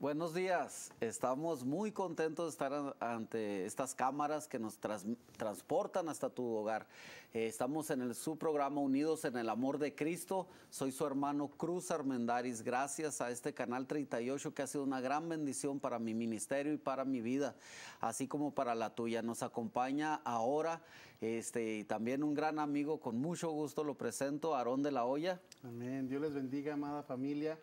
Buenos días, estamos muy contentos de estar ante estas cámaras que nos transportan hasta tu hogar. Eh, estamos en el, su programa Unidos en el Amor de Cristo. Soy su hermano Cruz Armendaris. Gracias a este canal 38 que ha sido una gran bendición para mi ministerio y para mi vida, así como para la tuya. Nos acompaña ahora este, y también un gran amigo, con mucho gusto lo presento, Aarón de la Hoya. Amén. Dios les bendiga, amada familia.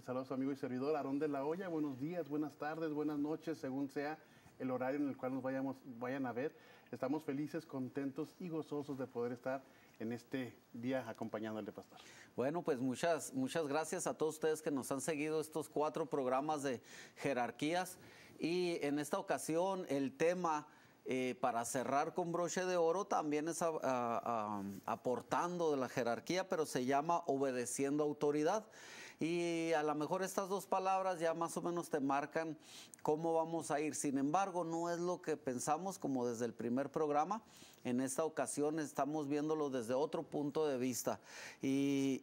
Saludos a amigo y servidor Aarón de la Hoya. Buenos días, buenas tardes, buenas noches, según sea el horario en el cual nos vayamos, vayan a ver. Estamos felices, contentos y gozosos de poder estar en este día acompañando de pastor. Bueno, pues muchas, muchas gracias a todos ustedes que nos han seguido estos cuatro programas de jerarquías. Y en esta ocasión el tema... Eh, para cerrar con broche de oro, también es aportando de la jerarquía, pero se llama obedeciendo autoridad y a lo mejor estas dos palabras ya más o menos te marcan cómo vamos a ir. Sin embargo, no es lo que pensamos como desde el primer programa. En esta ocasión estamos viéndolo desde otro punto de vista y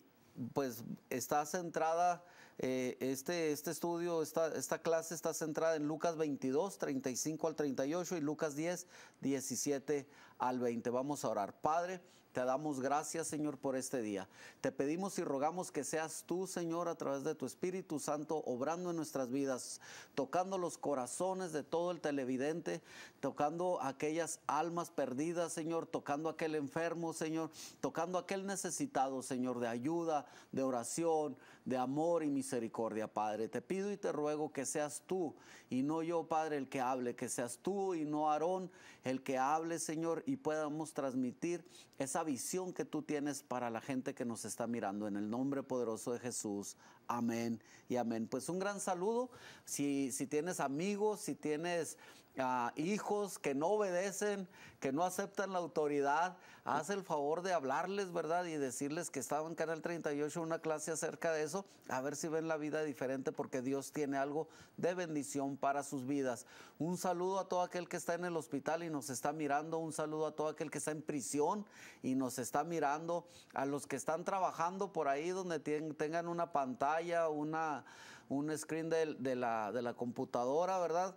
pues está centrada, eh, este, este, estudio, esta, esta clase está centrada en Lucas 22, 35 al 38 y Lucas 10, 17 al 20. Vamos a orar. Padre, te damos gracias, Señor, por este día. Te pedimos y rogamos que seas tú, Señor, a través de tu Espíritu Santo, obrando en nuestras vidas, tocando los corazones de todo el televidente, tocando aquellas almas perdidas, Señor, tocando aquel enfermo, Señor, tocando aquel necesitado, Señor, de ayuda, de oración, de amor y misericordia, Padre. Te pido y te ruego que seas tú y no yo, Padre, el que hable, que seas tú y no Aarón el que hable, Señor, y podamos transmitir esa visión que tú tienes para la gente que nos está mirando. En el nombre poderoso de Jesús. Amén y amén. Pues un gran saludo. Si, si tienes amigos, si tienes a hijos que no obedecen, que no aceptan la autoridad, haz el favor de hablarles, ¿verdad? Y decirles que estaba en Canal 38 una clase acerca de eso, a ver si ven la vida diferente porque Dios tiene algo de bendición para sus vidas. Un saludo a todo aquel que está en el hospital y nos está mirando, un saludo a todo aquel que está en prisión y nos está mirando, a los que están trabajando por ahí donde tengan una pantalla, una, un screen de, de, la, de la computadora, ¿verdad?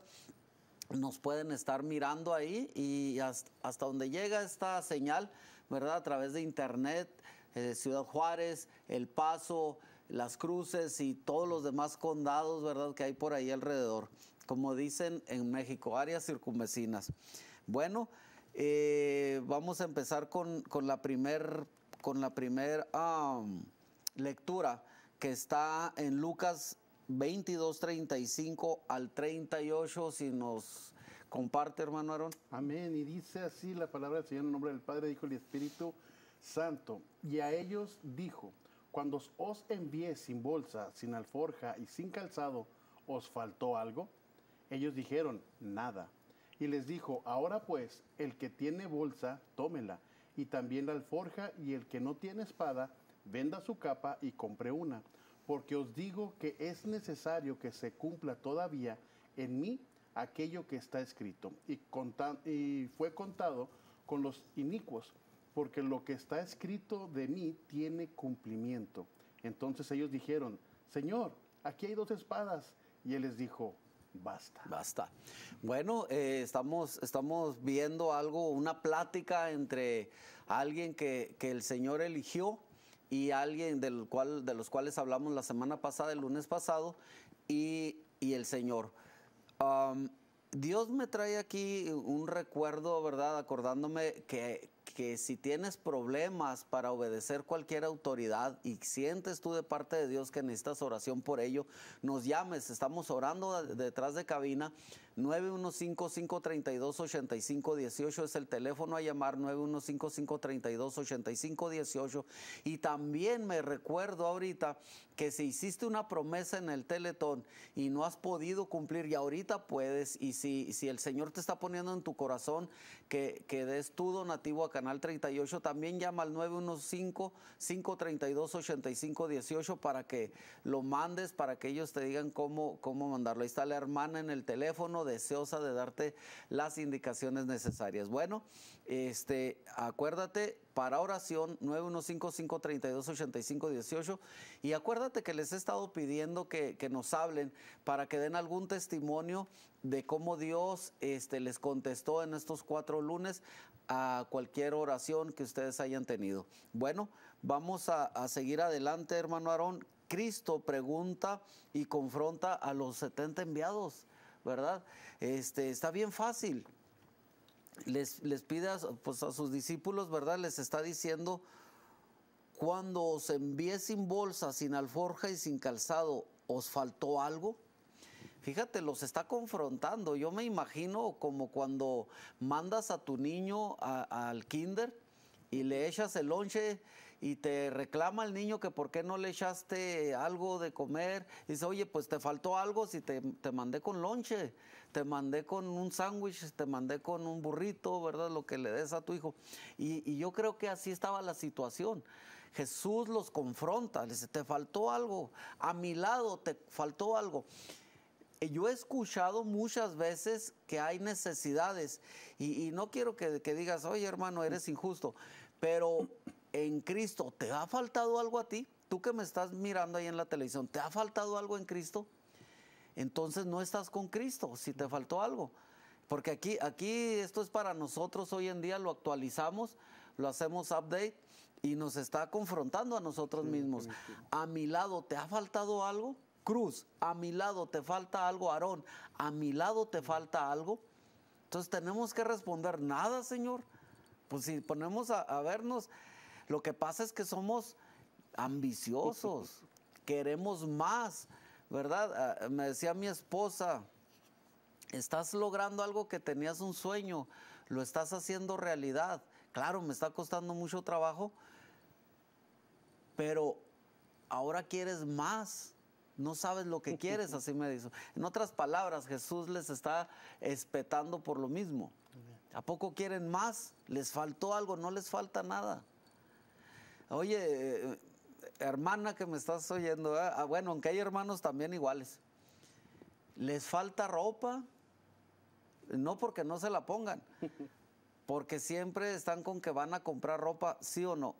nos pueden estar mirando ahí y hasta, donde llega esta señal, ¿verdad? A través de internet, eh, Ciudad Juárez, El Paso, Las Cruces y todos los demás condados, ¿verdad? Que hay por ahí alrededor, como dicen en México, áreas circunvecinas. Bueno, eh, vamos a empezar con, la primer, con la lectura que está en Lucas 2235 al 38, si nos comparte, hermano Aarón. Amén. Y dice así la palabra del Señor en nombre del Padre, Hijo y Espíritu Santo. Y a ellos dijo, cuando os envié sin bolsa, sin alforja y sin calzado, ¿os faltó algo? Ellos dijeron, nada. Y les dijo, ahora pues, el que tiene bolsa, tómela, y también la alforja, y el que no tiene espada, venda su capa y compre una porque os digo que es necesario que se cumpla todavía en mí aquello que está escrito. Y, fue contado con los inicuos, porque lo que está escrito de mí tiene cumplimiento. Entonces ellos dijeron, Señor, aquí hay dos espadas. Y él les dijo, basta. Basta. Bueno, eh, estamos, estamos viendo algo, una plática entre alguien que, que el Señor eligió y alguien del cual, de los cuales hablamos la semana pasada, el lunes pasado, y, el Señor. Dios me trae aquí un recuerdo, ¿verdad? Acordándome que, que si tienes problemas para obedecer cualquier autoridad y sientes tú de parte de Dios que necesitas oración por ello, nos llames, estamos orando detrás de cabina 915-532-8518 es el teléfono a llamar, 915-532-8518. Y también me recuerdo ahorita que si hiciste una promesa en el Teletón y no has podido cumplir y ahorita puedes, y si, si el Señor te está poniendo en tu corazón que, que des tu donativo a Canal 38, también llama al 915-532-8518 para que lo mandes, para que ellos te digan cómo, cómo mandarlo. Ahí está la hermana en el teléfono deseosa de darte las indicaciones necesarias. Bueno, este, acuérdate, para oración 9155328518, cinco Y acuérdate que les he estado pidiendo que, que, nos hablen para que den algún testimonio de cómo Dios este, les contestó en estos cuatro lunes a cualquier oración que ustedes hayan tenido. Bueno, vamos a, a seguir adelante, hermano Aarón. Cristo pregunta y confronta a los 70 enviados. ¿verdad? Este, está bien fácil. Les, les pide a, pues, a sus discípulos, ¿verdad? Les está diciendo, cuando os envié sin bolsa, sin alforja y sin calzado, ¿os faltó algo? Fíjate, los está confrontando. Yo me imagino como cuando mandas a tu niño al kinder y le echas el lonche y te reclama el niño que por qué no le echaste algo de comer. Dice, oye, pues te faltó algo si te, mandé con lonche, te mandé con un sándwich, te mandé con un burrito, ¿verdad? Lo que le des a tu hijo. Y, yo creo que así estaba la situación. Jesús los confronta, dice, te faltó algo, a mi lado te faltó algo eh, yo he escuchado muchas veces que hay necesidades y, no quiero que, que, digas, oye hermano, eres injusto, pero en Cristo, ¿te ha faltado algo a ti? Tú que me estás mirando ahí en la televisión, ¿te ha faltado algo en Cristo? Entonces no estás con Cristo, si te faltó algo. Porque aquí, aquí esto es para nosotros hoy en día, lo actualizamos, lo hacemos update y nos está confrontando a nosotros mismos. A mi lado, ¿te ha faltado algo? Cruz, a mi lado te falta algo, Aarón, a mi lado te falta algo. Entonces tenemos que responder, nada, Señor. Pues si ponemos a, a vernos, lo que pasa es que somos ambiciosos, queremos más, ¿verdad? Ah, me decía mi esposa, estás logrando algo que tenías un sueño, lo estás haciendo realidad. Claro, me está costando mucho trabajo, pero ahora quieres más. No sabes lo que quieres, así me dijo. En otras palabras, Jesús les está espetando por lo mismo. ¿A poco quieren más? ¿Les faltó algo? No les falta nada oye, eh, hermana que me estás oyendo, ¿eh? ah, bueno, aunque hay hermanos también iguales, les falta ropa, no porque no se la pongan, porque siempre están con que van a comprar ropa, sí o no.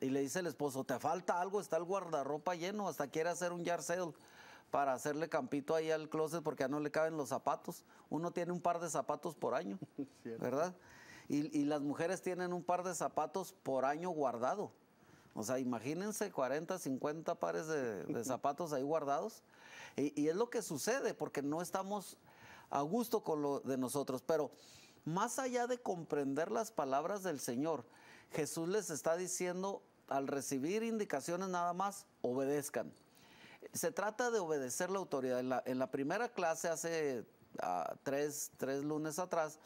Y le dice el esposo, te falta algo, está el guardarropa lleno, hasta quiere hacer un yard sale para hacerle campito ahí al closet porque ya no le caben los zapatos. Uno tiene un par de zapatos por año, ¿verdad? y las mujeres tienen un par de zapatos por año guardado. O sea, imagínense 40, 50 pares de, zapatos ahí guardados. Y, es lo que sucede, porque no estamos a gusto con lo de nosotros. Pero más allá de comprender las palabras del Señor, Jesús les está diciendo, al recibir indicaciones nada más, obedezcan. Se trata de obedecer la autoridad. En la, primera clase, hace ah, tres lunes atrás,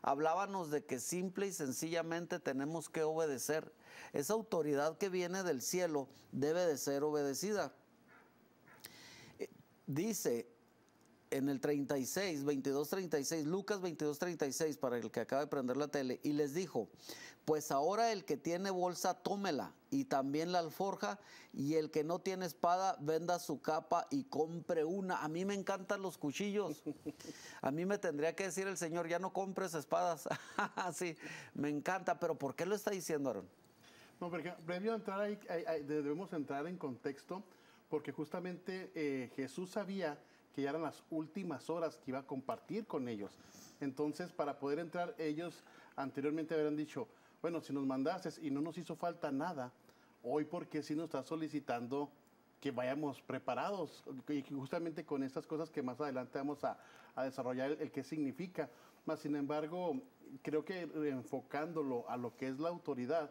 hablábamos de que simple y sencillamente tenemos que obedecer esa autoridad que viene del cielo debe de ser obedecida. Eh, dice en el 36, 22, 36, Lucas 22, 36, para el que acaba de prender la tele, y les dijo, pues ahora el que tiene bolsa, tómela, y también la alforja, y el que no tiene espada, venda su capa y compre una. A mí me encantan los cuchillos. A mí me tendría que decir el Señor, ya no compres espadas. sí, me encanta, pero ¿por qué lo está diciendo, Aaron? No, porque previo a entrar ahí, debemos entrar en contexto, porque justamente eh, Jesús sabía que ya eran las últimas horas que iba a compartir con ellos. Entonces, para poder entrar, ellos anteriormente habrían dicho, bueno, si nos mandases y no nos hizo falta nada, hoy porque sí nos está solicitando que vayamos preparados y justamente con estas cosas que más adelante vamos a, desarrollar el, el, qué significa. Más sin embargo, creo que enfocándolo a lo que es la autoridad,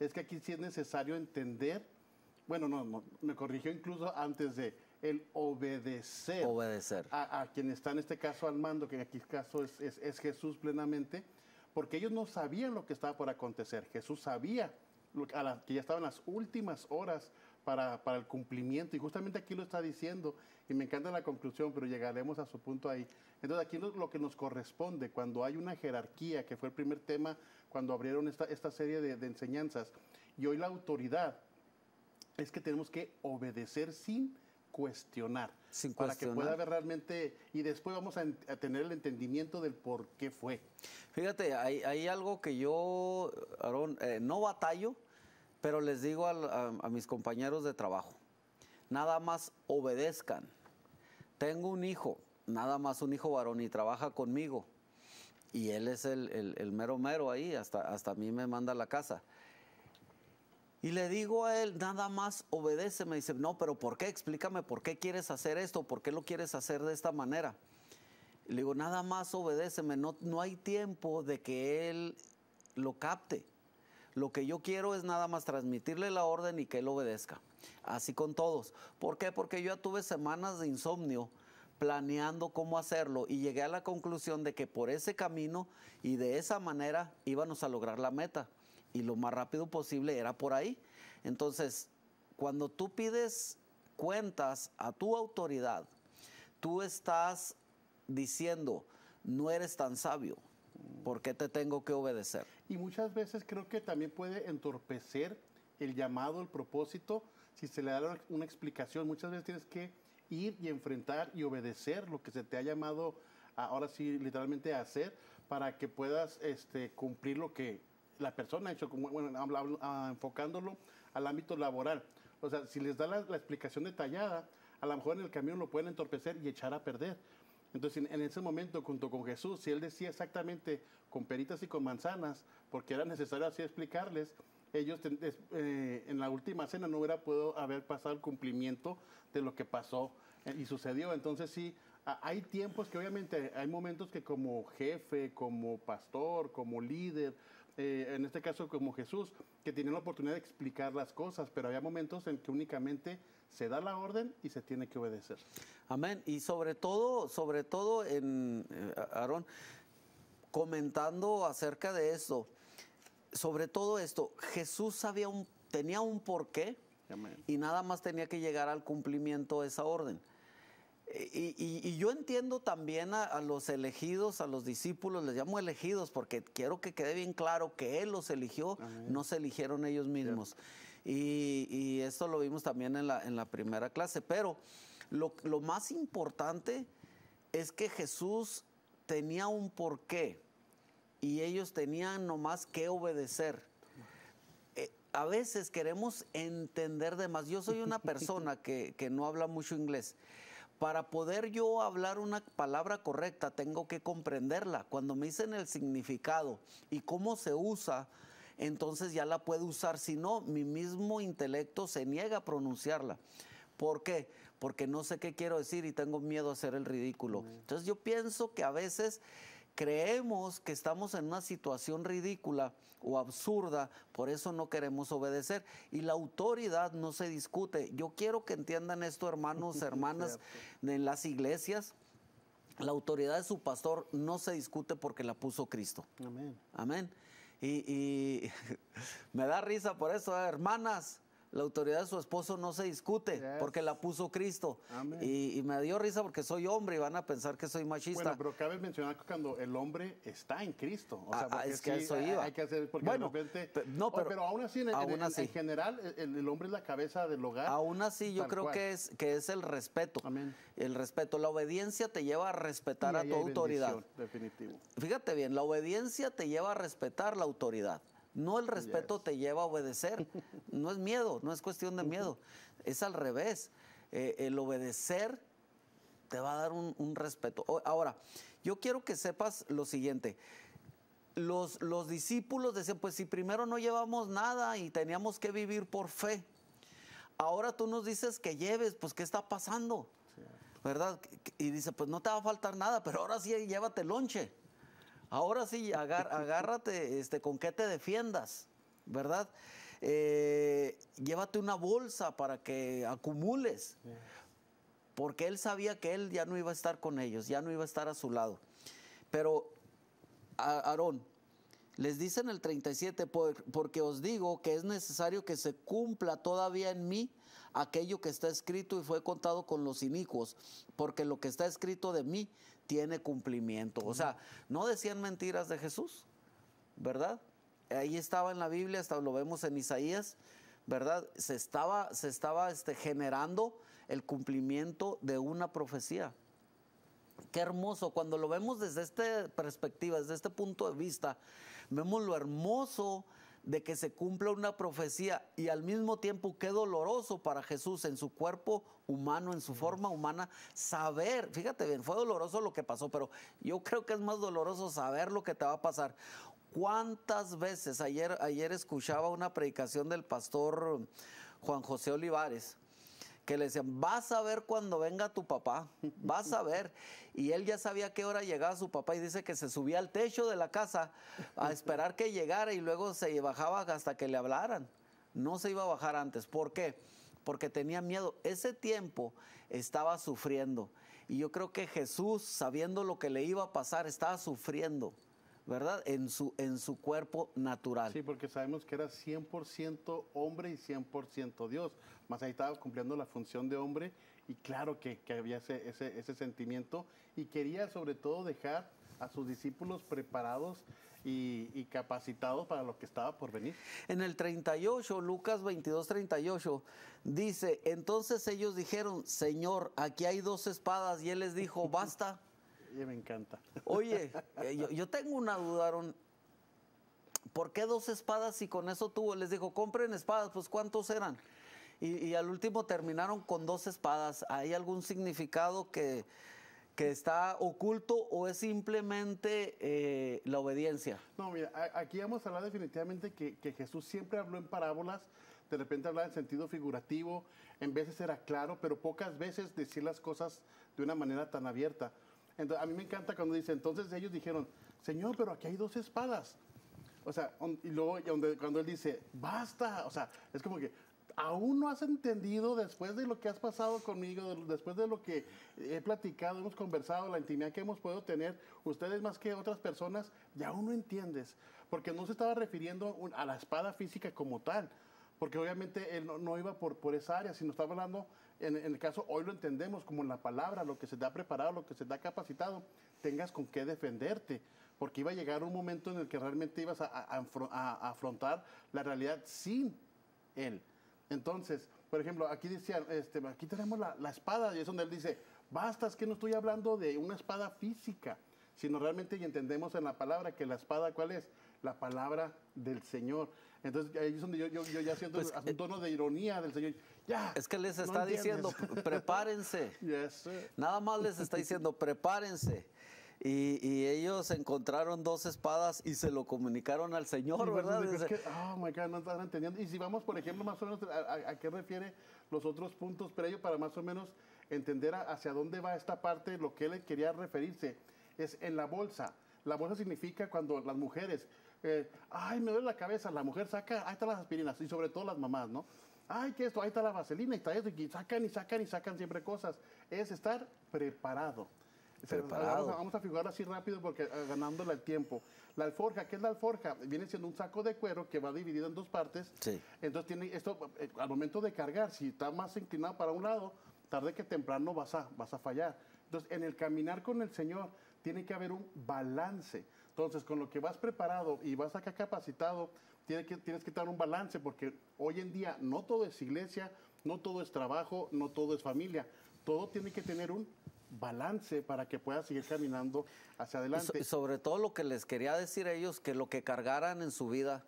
es que aquí sí es necesario entender, bueno, no, no me corrigió incluso antes de el obedecer, A, quien está en este caso al mando, que en este caso es, Jesús plenamente, porque ellos no sabían lo que estaba por acontecer. Jesús sabía a que ya estaban las últimas horas para, el cumplimiento. Y justamente aquí lo está diciendo, y me encanta la conclusión, pero llegaremos a su punto ahí. Entonces aquí lo, que nos corresponde, cuando hay una jerarquía, que fue el primer tema cuando abrieron esta, serie de, enseñanzas, y hoy la autoridad, es que tenemos que obedecer sin cuestionar, Sin para que pueda haber realmente, y después vamos a, tener el entendimiento del por qué fue. Fíjate, hay, algo que yo, Aaron, eh, no batallo, pero les digo a, a, mis compañeros de trabajo, nada más obedezcan. Tengo un hijo, nada más un hijo varón y trabaja conmigo. Y él es el, mero mero ahí, hasta, hasta a mí me manda la casa. Y le digo a él, nada más obedece. Me dice, no, pero ¿por qué? Explícame, ¿por qué quieres hacer esto? ¿Por qué lo quieres hacer de esta manera? le digo, nada más obedéceme. No, no hay tiempo de que él lo capte. Lo que yo quiero es nada más transmitirle la orden y que él obedezca. Así con todos. ¿Por qué? Porque yo ya tuve semanas de insomnio planeando cómo hacerlo y llegué a la conclusión de que por ese camino y de esa manera íbamos a lograr la meta. Y lo más rápido posible era por ahí. Entonces, cuando tú pides cuentas a tu autoridad, tú estás diciendo, no eres tan sabio, ¿por qué te tengo que obedecer? Y muchas veces creo que también puede entorpecer el llamado, el propósito, si se le da una, explicación. Muchas veces tienes que ir y enfrentar y obedecer lo que se te ha llamado ahora sí literalmente a hacer para que puedas este, cumplir lo que la persona ha hecho, bueno, ah, enfocándolo al ámbito laboral. O sea, si les da la, explicación detallada, a lo mejor en el camino lo pueden entorpecer y echar a perder. Entonces, en ese momento, junto con Jesús, si él decía exactamente con peritas y con manzanas, porque era necesario así explicarles, ellos eh, en la última cena no hubiera podido haber pasado el cumplimiento de lo que pasó eh, y sucedió. Entonces sí, hay tiempos que obviamente hay momentos que como jefe, como pastor, como líder, eh, en este caso como Jesús, que tienen la oportunidad de explicar las cosas, pero había momentos en que únicamente se da la orden y se tiene que obedecer. Amén. Y sobre todo, sobre todo en Aarón, comentando acerca de eso, sobre todo esto, Jesús un, tenía un porqué y nada más tenía que llegar al cumplimiento de esa orden. Y, yo entiendo también a, los elegidos, a los discípulos, les llamo elegidos porque quiero que quede bien claro que Él los eligió, no se eligieron ellos mismos. Y, esto lo vimos también en la, en la primera clase, pero lo, lo más importante es que Jesús tenía un porqué y ellos tenían nomás que obedecer. Eh, a veces queremos entender de más. Yo soy una persona que, que no habla mucho inglés. Para poder yo hablar una palabra correcta, tengo que comprenderla. Cuando me dicen el significado y cómo se usa, entonces ya la puedo usar. Si no, mi mismo intelecto se niega a pronunciarla. ¿Por qué? Porque no sé qué quiero decir y tengo miedo a hacer el ridículo. Mm. Entonces yo pienso que a veces creemos que estamos en una situación ridícula o absurda, por eso no queremos obedecer. Y la autoridad no se discute. Yo quiero que entiendan esto, hermanos, hermanas, en las iglesias. La autoridad de su pastor no se discute porque la puso Cristo. Amén. Amén. Y, me da risa por eso, ¿eh? hermanas la autoridad de su esposo no se discute porque la puso Cristo. Y, me dio risa porque soy hombre y van a pensar que soy machista. pero cabe mencionar que cuando el hombre está en Cristo. O sea, ah, es que eso iba. Hay que hacer, no, pero, aún así, en, general, el, hombre es la cabeza del hogar. Aún así, yo creo que es, que es el respeto. El respeto. La obediencia te lleva a respetar a tu autoridad. Definitivo. Fíjate bien, la obediencia te lleva a respetar la autoridad. No el respeto te lleva a obedecer, no es miedo, no es cuestión de miedo, es al revés. Eh, el obedecer te va a dar un, respeto. Ahora, yo quiero que sepas lo siguiente. Los, los discípulos decían, pues si primero no llevamos nada y teníamos que vivir por fe, ahora tú nos dices que lleves, pues ¿qué está pasando? ¿Verdad? Y dice, pues no te va a faltar nada, pero ahora sí llévate lonche. Ahora sí, agárrate este, con qué te defiendas, ¿verdad? Eh, llévate una bolsa para que acumules. Porque él sabía que él ya no iba a estar con ellos, ya no iba a estar a su lado. Pero, Aarón, les dice en el 37, porque os digo que es necesario que se cumpla todavía en mí aquello que está escrito y fue contado con los inicuos, porque lo que está escrito de mí tiene cumplimiento. O sea, no decían mentiras de Jesús, ¿verdad? Ahí estaba en la Biblia, hasta lo vemos en Isaías, ¿verdad? Se estaba, se estaba este, generando el cumplimiento de una profecía. Qué hermoso, cuando lo vemos desde esta perspectiva, desde este punto de vista, vemos lo hermoso de que se cumpla una profecía y al mismo tiempo qué doloroso para Jesús en su cuerpo humano, en su forma humana, saber, fíjate bien, fue doloroso lo que pasó, pero yo creo que es más doloroso saber lo que te va a pasar. ¿Cuántas veces ayer, ayer escuchaba una predicación del pastor Juan José Olivares? que le decían, vas a ver cuando venga tu papá, vas a ver. Y él ya sabía qué hora llegaba su papá y dice que se subía al techo de la casa a esperar que llegara y luego se bajaba hasta que le hablaran. No se iba a bajar antes. ¿Por qué? Porque tenía miedo. Ese tiempo estaba sufriendo. Y yo creo que Jesús, sabiendo lo que le iba a pasar, estaba sufriendo. ¿verdad? En su, en su cuerpo natural. Sí, porque sabemos que era 100% hombre y 100% Dios, más ahí estaba cumpliendo la función de hombre y claro que, que había ese, ese, sentimiento y quería sobre todo dejar a sus discípulos preparados y, y, capacitados para lo que estaba por venir. En el 38, Lucas 22, 38, dice, entonces ellos dijeron, Señor, aquí hay dos espadas, y él les dijo, basta. Oye, me encanta. Oye, eh, yo, tengo una duda, ¿Por qué dos espadas si con eso tuvo? Les dijo, compren espadas, pues ¿cuántos eran? Y, al último terminaron con dos espadas. ¿Hay algún significado que, que está oculto o es simplemente eh, la obediencia? No, mira, aquí vamos a hablar definitivamente que, Jesús siempre habló en parábolas, de repente hablaba en sentido figurativo, en veces era claro, pero pocas veces decir las cosas de una manera tan abierta. Entonces, a mí me encanta cuando dice, entonces ellos dijeron, Señor, pero aquí hay dos espadas. O sea, y luego cuando él dice, basta, o sea, es como que, aún no has entendido después de lo que has pasado conmigo, después de lo que he platicado, hemos conversado, la intimidad que hemos podido tener, ustedes más que otras personas, ya aún no entiendes, porque no se estaba refiriendo a la espada física como tal, porque obviamente él no, no iba por, por esa área, sino estaba hablando en, el caso, hoy lo entendemos como en la palabra, lo que se te ha preparado, lo que se te ha capacitado, tengas con qué defenderte, porque iba a llegar un momento en el que realmente ibas a, afrontar la realidad sin él. Entonces, por ejemplo, aquí decían, este, aquí tenemos la, la espada, y es donde él dice, basta, es que no estoy hablando de una espada física, sino realmente entendemos en la palabra que la espada, ¿cuál es? La palabra del Señor. Entonces ahí es donde yo, ya siento pues, un eh, tono de ironía del Señor. Ya. Es que les está diciendo, prepárense. Nada más les está diciendo, prepárense. Y, ellos encontraron dos espadas y se lo comunicaron al Señor, ¿verdad? Es que, oh my God, no están entendiendo. Y si vamos, por ejemplo, más o menos a, qué refiere los otros puntos pero ellos para más o menos entender hacia dónde va esta parte, lo que él quería referirse, es en la bolsa. La bolsa significa cuando las mujeres eh, ay, me duele la cabeza, la mujer saca, ahí están las aspirinas, y sobre todo las mamás, ¿no? Ay, que esto, ahí está la vaselina, y está esto, y sacan y sacan y sacan siempre cosas. Es estar preparado. Preparado. Vamos a, figurar así rápido porque ah, ganándole el tiempo. La alforja, ¿qué es la alforja? Viene siendo un saco de cuero que va dividido en dos partes. Sí. Entonces tiene esto, eh, al momento de cargar, si está más inclinado para un lado, tarde que temprano vas a, vas a fallar. Entonces, en el caminar con el Señor tiene que haber un balance. Entonces, con lo que vas preparado y vas acá capacitado, tienes que, tienes dar un balance, porque hoy en día no todo es iglesia, no todo es trabajo, no todo es familia. Todo tiene que tener un balance para que puedas seguir caminando hacia adelante. sobre todo lo que les quería decir a ellos, que lo que cargaran en su vida,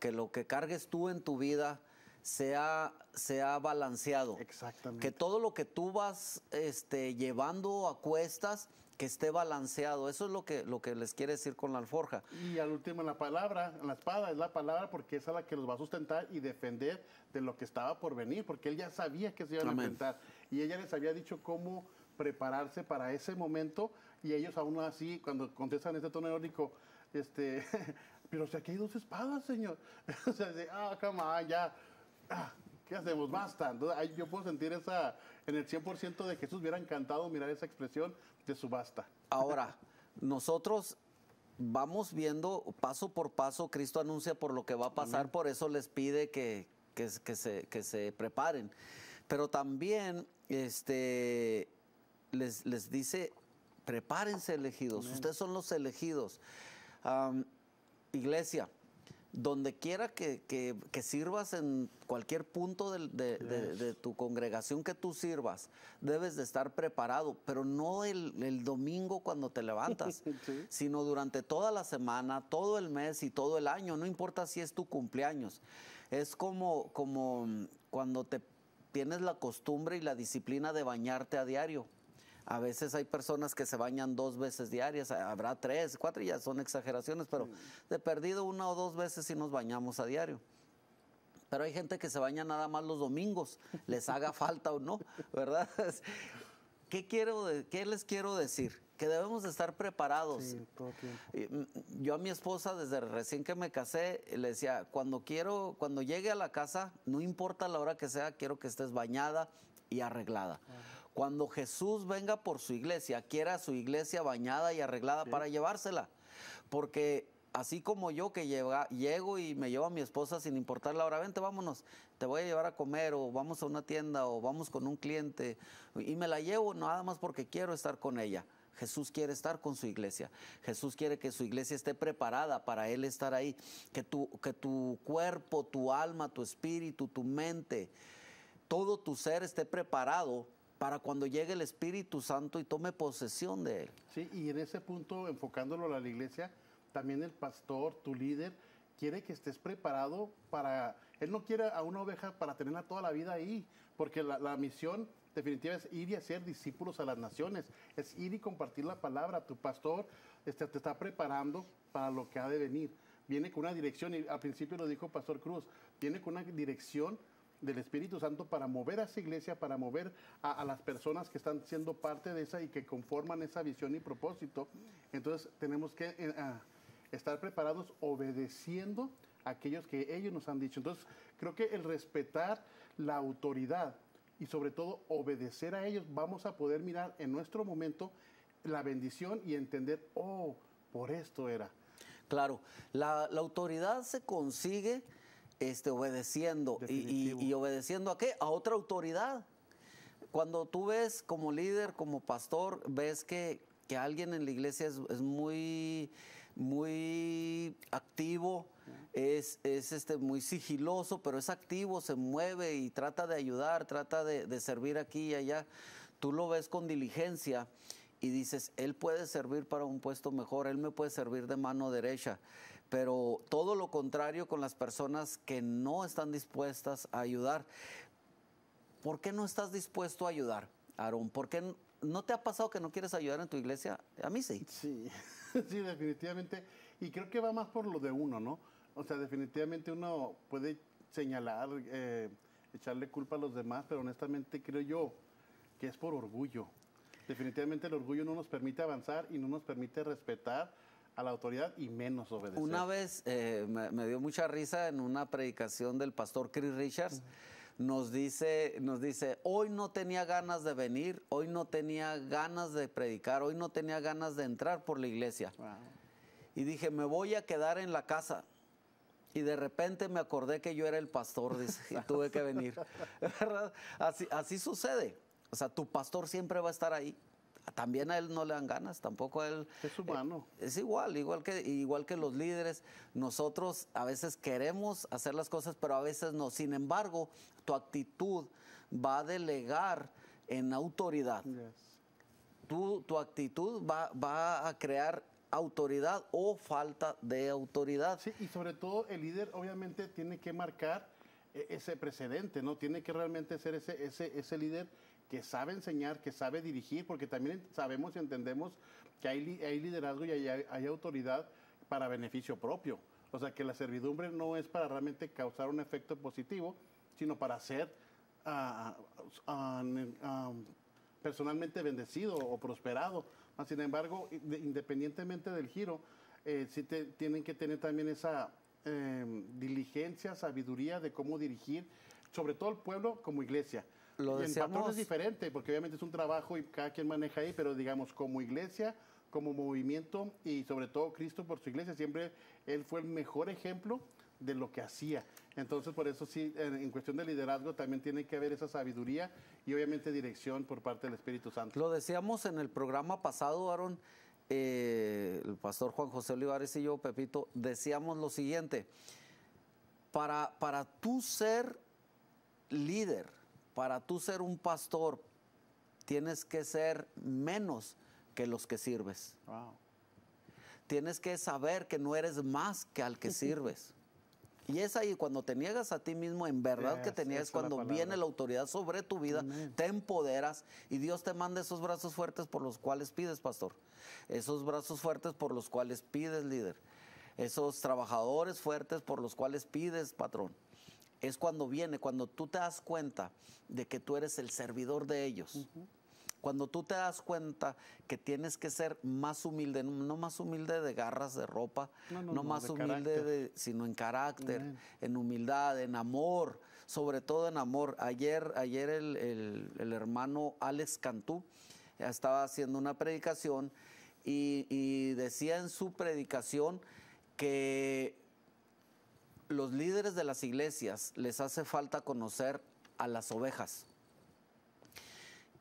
que lo que cargues tú en tu vida, sea, sea balanceado. Exactamente. Que todo lo que tú vas este, llevando a cuestas que esté balanceado. Eso es lo que, lo que les quiere decir con la alforja. Y al último, en la palabra, la espada, es la palabra porque es a la que los va a sustentar y defender de lo que estaba por venir, porque él ya sabía que se iban a enfrentar. Y ella les había dicho cómo prepararse para ese momento y ellos aún así, cuando contestan este tono erótico, este, pero si aquí hay dos espadas, señor. o sea, ah, cama, ya. Ah, ¿Qué hacemos? Basta. yo puedo sentir esa, en el 100% de Jesús hubiera encantado mirar esa expresión de subasta. Ahora, nosotros vamos viendo paso por paso, Cristo anuncia por lo que va a pasar, por eso les pide que, que, se, que, se, preparen. Pero también este, les, dice, prepárense elegidos, ustedes son los elegidos. iglesia, donde quiera que, sirvas en cualquier punto de, tu congregación que tú sirvas, debes de estar preparado, pero no el, domingo cuando te levantas, sino durante toda la semana, todo el mes y todo el año, no importa si es tu cumpleaños. Es como, como cuando te tienes la costumbre y la disciplina de bañarte a diario a veces hay personas que se bañan dos veces diarias, habrá tres, cuatro, ya son exageraciones, pero he de perdido una o dos veces si nos bañamos a diario. Pero hay gente que se baña nada más los domingos, les haga falta o no, ¿verdad? ¿Qué, quiero, ¿Qué les quiero decir? Que debemos estar preparados. Mm, yo a mi esposa, desde recién que me casé, le decía, cuando quiero, cuando llegue a la casa, no importa la hora que sea, quiero que estés bañada, y arreglada. Cuando Jesús venga por su iglesia, quiera su iglesia bañada y arreglada para llevársela. Porque así como yo que llego y me llevo a mi esposa sin importar la hora, vente, vámonos, te voy a llevar a comer o vamos a una tienda o vamos con un cliente y me la llevo nada más porque quiero estar con ella. Jesús quiere estar con su iglesia. Jesús quiere que su iglesia esté preparada para Él estar ahí. Que tu, que tu cuerpo, tu alma, tu espíritu, tu mente, todo tu ser esté preparado para cuando llegue el Espíritu Santo y tome posesión de él. Sí, y en ese punto, enfocándolo a la iglesia, también el pastor, tu líder, quiere que estés preparado para... Él no quiere a una oveja para tenerla toda la vida ahí, porque la, misión definitiva es ir y hacer discípulos a las naciones, es ir y compartir la palabra. Tu pastor este, te está preparando para lo que ha de venir. Viene con una dirección, y al principio lo dijo Pastor Cruz, viene con una dirección del Espíritu Santo para mover a esa iglesia, para mover a, las personas que están siendo parte de esa y que conforman esa visión y propósito. Entonces tenemos que eh, ah, estar preparados obedeciendo a aquellos que ellos nos han dicho. Entonces creo que el respetar la autoridad y sobre todo obedecer a ellos, vamos a poder mirar en nuestro momento la bendición y entender, oh, por esto era. Claro, la autoridad se consigue este, obedeciendo. Y, obedeciendo a qué? A otra autoridad. Cuando tú ves como líder, como pastor, ves que, alguien en la iglesia es, muy, muy activo, es, es, este, muy sigiloso, pero es activo, se mueve y trata de ayudar, trata de, de servir aquí y allá. Tú lo ves con diligencia y dices, él puede servir para un puesto mejor, él me puede servir de mano derecha pero todo lo contrario con las personas que no están dispuestas a ayudar. ¿Por qué no estás dispuesto a ayudar, Aarón? ¿Por qué no te ha pasado que no quieres ayudar en tu iglesia? A mí sí. Sí, sí, definitivamente. Y creo que va más por lo de uno, ¿no? O sea, definitivamente uno puede señalar, eh, echarle culpa a los demás, pero honestamente creo yo que es por orgullo. Definitivamente el orgullo no nos permite avanzar y no nos permite respetar a la autoridad y menos obedecer. Una vez eh, me, dio mucha risa en una predicación del pastor Chris Richards. Nos dice, nos dice, hoy no tenía ganas de venir, hoy no tenía ganas de predicar, hoy no tenía ganas de entrar por la iglesia. Y dije, me voy a quedar en la casa. Y de repente me acordé que yo era el pastor, dice, y tuve que venir. Así, así sucede. O sea, tu pastor siempre va a estar ahí también a él no le dan ganas, tampoco a él. Es eh, humano. es igual, igual que, igual que los líderes. Nosotros a veces queremos hacer las cosas, pero a veces no. Sin embargo, tu actitud va a delegar en autoridad. Tu, actitud va, va a crear autoridad o falta de autoridad. Sí, y sobre todo el líder obviamente tiene que marcar eh, ese precedente, ¿no? Tiene que realmente ser ese, ese, ese líder que sabe enseñar, que sabe dirigir, porque también sabemos y entendemos que hay, liderazgo y hay, autoridad para beneficio propio. O sea, que la servidumbre no es para realmente causar un efecto positivo, sino para ser ah, ah, ah, personalmente bendecido o prosperado. Sin embargo, independientemente del giro, eh, sí tienen que tener también esa eh, diligencia, sabiduría de cómo dirigir, sobre todo el pueblo como iglesia lo y patrón es diferente, porque obviamente es un trabajo y cada quien maneja ahí, pero digamos, como iglesia, como movimiento y sobre todo Cristo por su iglesia, siempre Él fue el mejor ejemplo de lo que hacía. Entonces, por eso sí, en, cuestión de liderazgo también tiene que haber esa sabiduría y obviamente dirección por parte del Espíritu Santo. Lo decíamos en el programa pasado, Aaron, eh, el pastor Juan José Olivares y yo, Pepito, decíamos lo siguiente, para, para tú ser líder, para tú ser un pastor tienes que ser menos que los que sirves. Tienes que saber que no eres más que al que sirves. Y es ahí cuando te niegas a ti mismo, en verdad que te niegas, cuando viene la autoridad sobre tu vida, te empoderas y Dios te manda esos brazos fuertes por los cuales pides, pastor. Esos brazos fuertes por los cuales pides, líder. Esos trabajadores fuertes por los cuales pides, patrón es cuando viene, cuando tú te das cuenta de que tú eres el servidor de ellos. Cuando tú te das cuenta que tienes que ser más humilde, no más humilde de garras de ropa, no, más humilde, sino en carácter, en humildad, en amor, sobre todo en amor. Ayer, ayer el, hermano Alex Cantú eh, estaba haciendo una predicación y decía en su predicación que los líderes de las iglesias les hace falta conocer a las ovejas,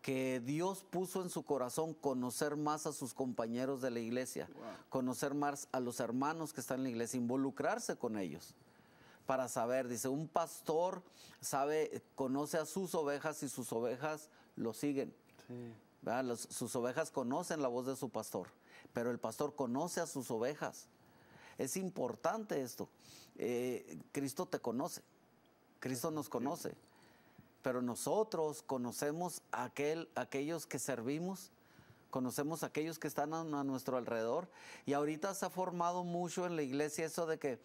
que Dios puso en su corazón conocer más a sus compañeros de la iglesia, conocer más a los hermanos que están en la iglesia, involucrarse con ellos para saber, dice, un pastor sabe, conoce a sus ovejas y sus ovejas lo siguen. sus ovejas conocen la voz de su pastor, pero el pastor conoce a sus ovejas. Es importante esto. Eh, Cristo te conoce, Cristo nos conoce, pero nosotros conocemos a aquel, aquellos que servimos, conocemos a aquellos que están a, nuestro alrededor y ahorita se ha formado mucho en la iglesia eso de que,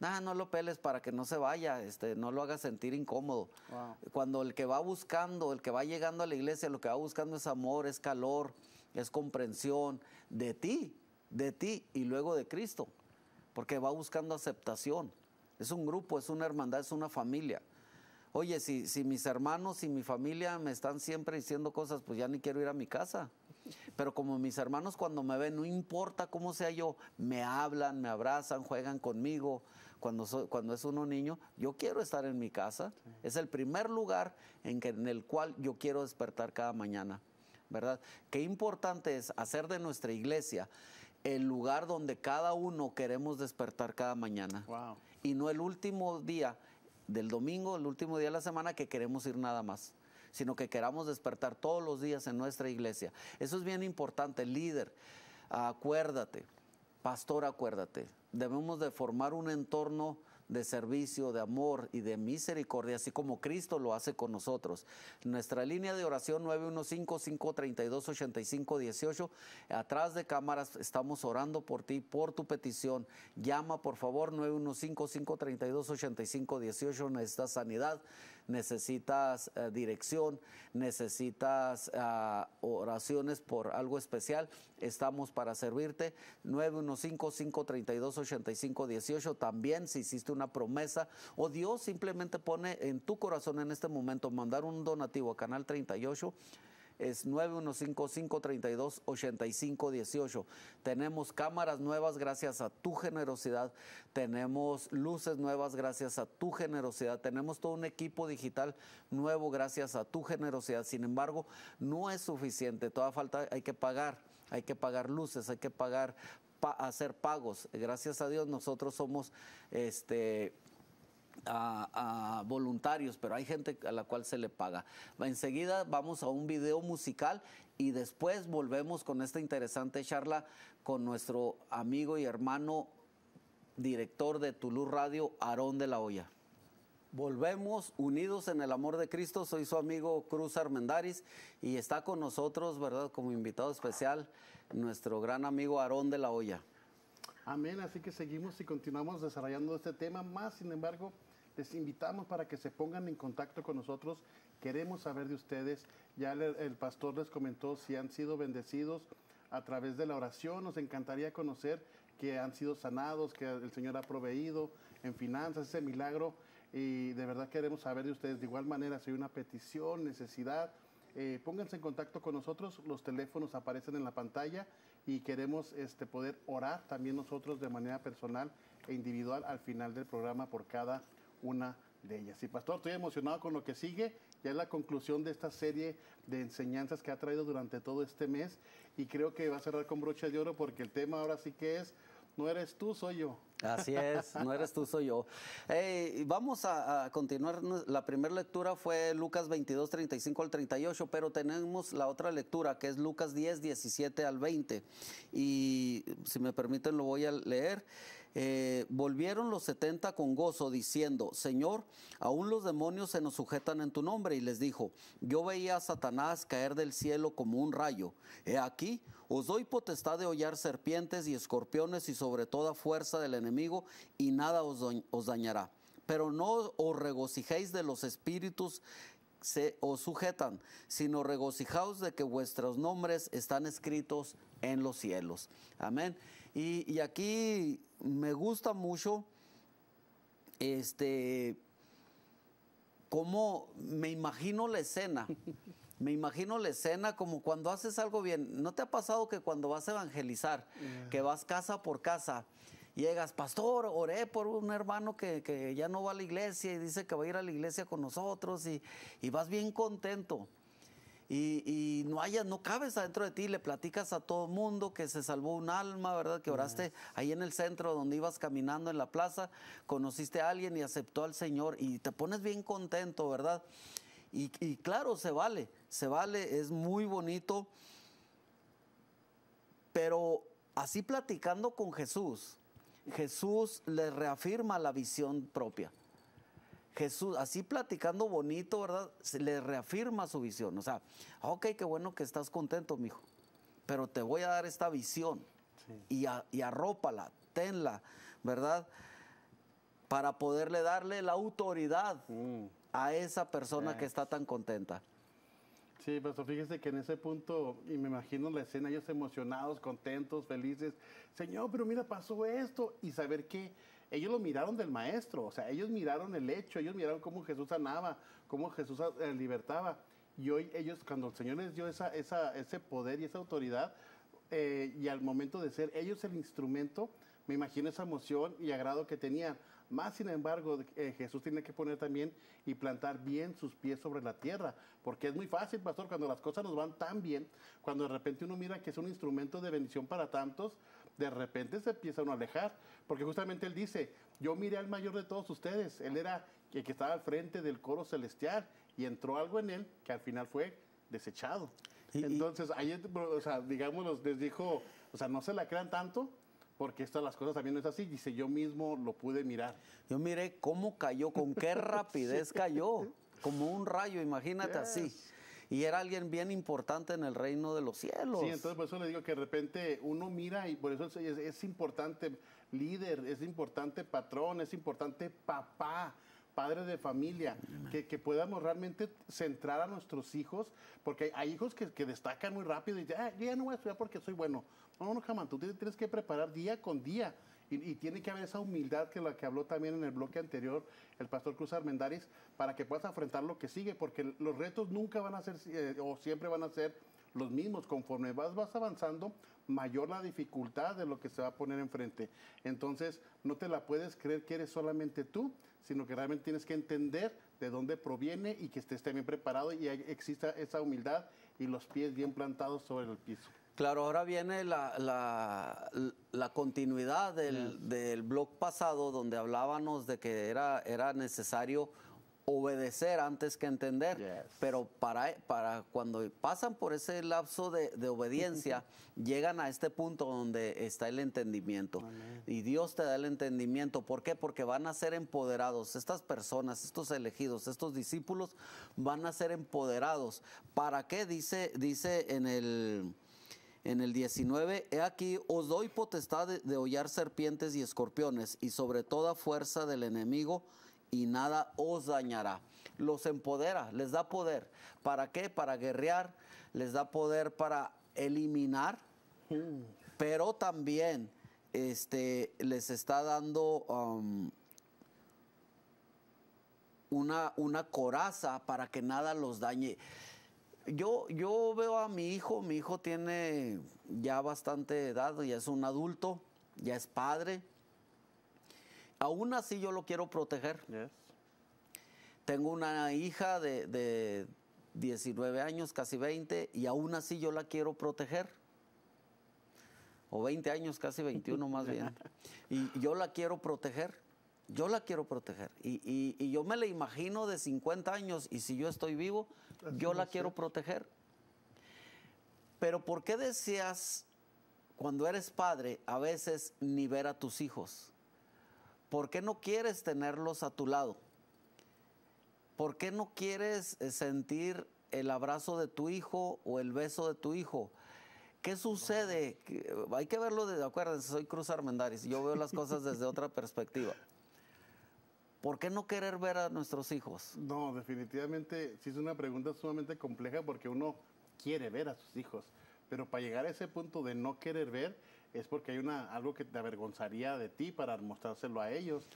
nada, no lo peles para que no se vaya, este, no lo hagas sentir incómodo. Cuando el que va buscando, el que va llegando a la iglesia, lo que va buscando es amor, es calor, es comprensión de ti, de ti y luego de Cristo porque va buscando aceptación. Es un grupo, es una hermandad, es una familia. Oye, si, mis hermanos y mi familia me están siempre diciendo cosas, pues ya ni quiero ir a mi casa. Pero como mis hermanos cuando me ven, no importa cómo sea yo, me hablan, me abrazan, juegan conmigo. Cuando, cuando es uno niño, yo quiero estar en mi casa. Es el primer lugar en, en el cual yo quiero despertar cada mañana. ¿Verdad? Qué importante es hacer de nuestra iglesia el lugar donde cada uno queremos despertar cada mañana. Y no el último día del domingo, el último día de la semana que queremos ir nada más sino que queramos despertar todos los días en nuestra iglesia. Eso es bien importante, líder, acuérdate, pastor, acuérdate, debemos de formar un entorno de servicio, de amor y de misericordia, así como Cristo lo hace con nosotros. Nuestra línea de oración 915-532-8518. Atrás de cámaras estamos orando por ti, por tu petición. Llama por favor 915-532-8518. nuestra sanidad necesitas eh, dirección, necesitas ah, oraciones por algo especial, estamos para servirte. 915-532-8518 también si hiciste una promesa o Dios simplemente pone en tu corazón en este momento mandar un donativo a Canal 38 es 915-532-8518. Tenemos cámaras nuevas gracias a tu generosidad, tenemos luces nuevas gracias a tu generosidad, tenemos todo un equipo digital nuevo gracias a tu generosidad. Sin embargo, no es suficiente, toda falta hay que pagar, hay que pagar luces, hay que pagar hacer pagos. Gracias a Dios nosotros somos este a, voluntarios, pero hay gente a la cual se le paga. Enseguida vamos a un video musical y después volvemos con esta interesante charla con nuestro amigo y hermano director de Tulú Radio, Aarón de la Hoya. Volvemos unidos en el amor de Cristo. Soy su amigo Cruz Armendaris y está con nosotros, ¿verdad? Como invitado especial, nuestro gran amigo Aarón de la Hoya. Amén, así que seguimos y continuamos desarrollando este tema, más sin embargo, les invitamos para que se pongan en contacto con nosotros. Queremos saber de ustedes. Ya el, pastor les comentó si han sido bendecidos a través de la oración. Nos encantaría conocer que han sido sanados, que el Señor ha proveído en finanzas ese milagro. Y de verdad queremos saber de ustedes. De igual manera, si hay una petición, necesidad, eh, pónganse en contacto con nosotros. Los teléfonos aparecen en la pantalla y queremos este, poder orar también nosotros de manera personal e individual al final del programa por cada una de ellas. Y pastor, estoy emocionado con lo que sigue, ya es la conclusión de esta serie de enseñanzas que ha traído durante todo este mes y creo que va a cerrar con brocha de oro porque el tema ahora sí que es, no eres tú, soy yo. Así es, no eres tú, soy yo. y vamos a, a, continuar. La primera lectura fue Lucas 22, 35 al 38, pero tenemos la otra lectura que es Lucas 10, 17 al 20. Y si me permiten, lo voy a leer. Eh, volvieron los setenta con gozo, diciendo, Señor, aún los demonios se nos sujetan en tu nombre. Y les dijo, yo veía a Satanás caer del cielo como un rayo. He aquí, os doy potestad de hollar serpientes y escorpiones y sobre toda fuerza del enemigo, y nada os, os dañará. Pero no os regocijéis de los espíritus se os sujetan, sino regocijaos de que vuestros nombres están escritos en los cielos. Amén. Y, aquí me gusta mucho este, cómo me imagino la escena. Me imagino la escena como cuando haces algo bien. ¿No te ha pasado que cuando vas a evangelizar, que vas casa por casa, llegas, pastor, oré por un hermano que, ya no va a la iglesia y dice que va a ir a la iglesia con nosotros y vas bien contento? y, no hayas, no cabes adentro de ti, le platicas a todo mundo que se salvó un alma, ¿verdad? Que oraste ahí en el centro donde ibas caminando en la plaza, conociste a alguien y aceptó al Señor y te pones bien contento, ¿verdad? Y, claro, se vale, se vale, es muy bonito, pero así platicando con Jesús, Jesús le reafirma la visión propia. Jesús, así platicando bonito, ¿verdad? Se le reafirma su visión. O sea, ok, qué bueno que estás contento, mijo, pero te voy a dar esta visión y, arrópala, tenla, ¿verdad? Para poderle darle la autoridad mm. a esa persona que está tan contenta. Sí, pero pues, fíjese que en ese punto, y me imagino la escena, ellos emocionados, contentos, felices, Señor, pero mira, pasó esto, y saber que ellos lo miraron del maestro, o sea, ellos miraron el hecho, ellos miraron cómo Jesús sanaba, cómo Jesús eh, libertaba, y hoy ellos, cuando el Señor les dio esa, ese poder y esa autoridad, eh, y al momento de ser ellos el instrumento, me imagino esa emoción y agrado que tenían. Más sin embargo, eh, Jesús tiene que poner también y plantar bien sus pies sobre la tierra, porque es muy fácil, pastor, cuando las cosas nos van tan bien, cuando de repente uno mira que es un instrumento de bendición para tantos, de repente se empieza uno a alejar, porque justamente él dice, yo miré al mayor de todos ustedes, él era el que estaba al frente del coro celestial y entró algo en él que al final fue desechado. Entonces, ahí, digamos, les dijo, o sea, no se la crean tanto, porque estas las cosas también no es así. Dice, yo mismo lo pude mirar. Yo miré cómo cayó, con qué rapidez cayó. Como un rayo, imagínate así y era alguien bien importante en el reino de los cielos. Sí, entonces por eso le digo que de repente uno mira y por eso es importante líder, es importante patrón, es importante papá, padres de familia, que, que, podamos realmente centrar a nuestros hijos, porque hay, hijos que, destacan muy rápido y dicen, ah, ya no voy a estudiar porque soy bueno. No, no, jamás, tú tienes que preparar día con día. Y, tiene que haber esa humildad que la que habló también en el bloque anterior el pastor Cruz Armendaris, para que puedas afrontar lo que sigue, porque los retos nunca van a ser eh, o siempre van a ser los mismos. Conforme vas, vas avanzando, mayor la dificultad de lo que se va a poner enfrente. Entonces, no te la puedes creer que eres solamente tú, sino que realmente tienes que entender de dónde proviene y que estés bien preparado y exista esa humildad y los pies bien plantados sobre el piso. Claro, ahora viene la, continuidad del, blog pasado donde hablábamos de que era, era necesario obedecer antes que entender. Pero para, para cuando pasan por ese lapso de, obediencia, llegan a este punto donde está el entendimiento. Y Dios te da el entendimiento. ¿Por qué? Porque van a ser empoderados. Estas personas, estos elegidos, estos discípulos, van a ser empoderados. ¿Para qué? Dice, dice en el en el 19, he aquí, os doy potestad de, de, hollar serpientes y escorpiones y sobre toda fuerza del enemigo y nada os dañará. Los empodera, les da poder. ¿Para qué? Para guerrear, les da poder para eliminar, pero también este, les está dando um, una, una coraza para que nada los dañe. Yo, yo, veo a mi hijo, mi hijo tiene ya bastante edad, ya es un adulto, ya es padre, Aún así yo lo quiero proteger. Tengo una hija de, 19 años, casi 20, y aún así yo la quiero proteger. O 20 años, casi 21 más bien. Y yo la quiero proteger. Yo la quiero proteger. Y, yo me la imagino de 50 años y si yo estoy vivo, yo la quiero proteger. Pero ¿por qué decías cuando eres padre, a veces ni ver a tus hijos? ¿Por qué no quieres tenerlos a tu lado? ¿Por qué no quieres eh, sentir el abrazo de tu hijo o el beso de tu hijo? ¿Qué sucede? Eh, hay que verlo desde, acuérdense, soy Cruz y yo veo las cosas desde otra perspectiva. ¿Por qué no querer ver a nuestros hijos? No, definitivamente sí es una pregunta sumamente compleja porque uno quiere ver a sus hijos, pero para llegar a ese punto de no querer ver, es porque hay una, algo que te avergonzaría de ti para mostrárselo a ellos.